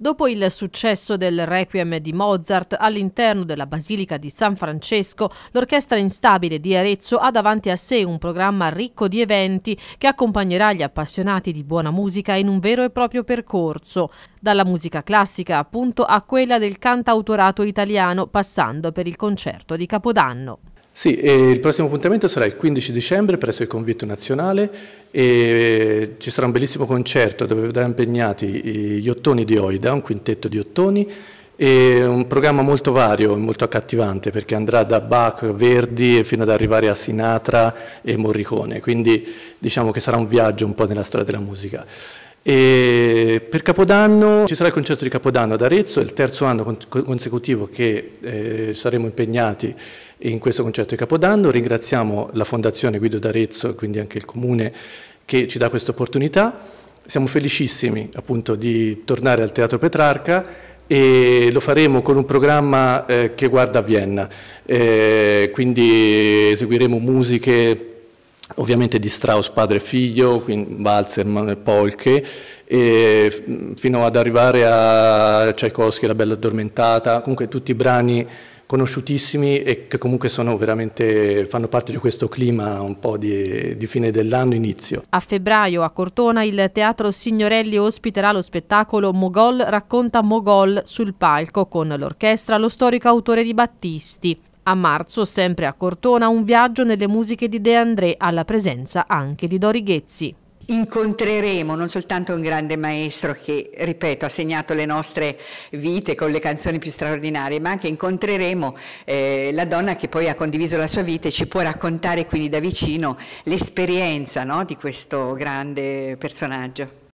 Dopo il successo del Requiem di Mozart all'interno della Basilica di San Francesco, l'Orchestra Instabile di Arezzo ha davanti a sé un programma ricco di eventi che accompagnerà gli appassionati di buona musica in un vero e proprio percorso, dalla musica classica appunto a quella del cantautorato italiano, passando per il concerto di Capodanno. Sì, il prossimo appuntamento sarà il 15 dicembre presso il Convitto Nazionale e ci sarà un bellissimo concerto dove vedrà impegnati gli ottoni di Oida, un quintetto di ottoni è un programma molto vario, e molto accattivante, perché andrà da Bach, Verdi, fino ad arrivare a Sinatra e Morricone, quindi diciamo che sarà un viaggio un po' nella storia della musica. E per Capodanno ci sarà il concerto di Capodanno ad Arezzo, è il terzo anno consecutivo che eh, saremo impegnati in questo concerto di Capodanno. Ringraziamo la Fondazione Guido d'Arezzo e quindi anche il Comune che ci dà questa opportunità. Siamo felicissimi appunto di tornare al Teatro Petrarca e lo faremo con un programma eh, che guarda a Vienna, eh, quindi eseguiremo musiche ovviamente di Strauss padre e figlio, Walzerman e Polke, e mm, fino ad arrivare a Tchaikovsky, La Bella Addormentata, comunque tutti i brani conosciutissimi e che comunque fanno parte di questo clima un po' di, di fine dell'anno inizio. A febbraio a Cortona il Teatro Signorelli ospiterà lo spettacolo Mogol racconta Mogol sul palco con l'orchestra lo storico autore di Battisti. A marzo, sempre a Cortona, un viaggio nelle musiche di De André alla presenza anche di Dori Ghezzi incontreremo non soltanto un grande maestro che, ripeto, ha segnato le nostre vite con le canzoni più straordinarie, ma anche incontreremo eh, la donna che poi ha condiviso la sua vita e ci può raccontare quindi da vicino l'esperienza no, di questo grande personaggio.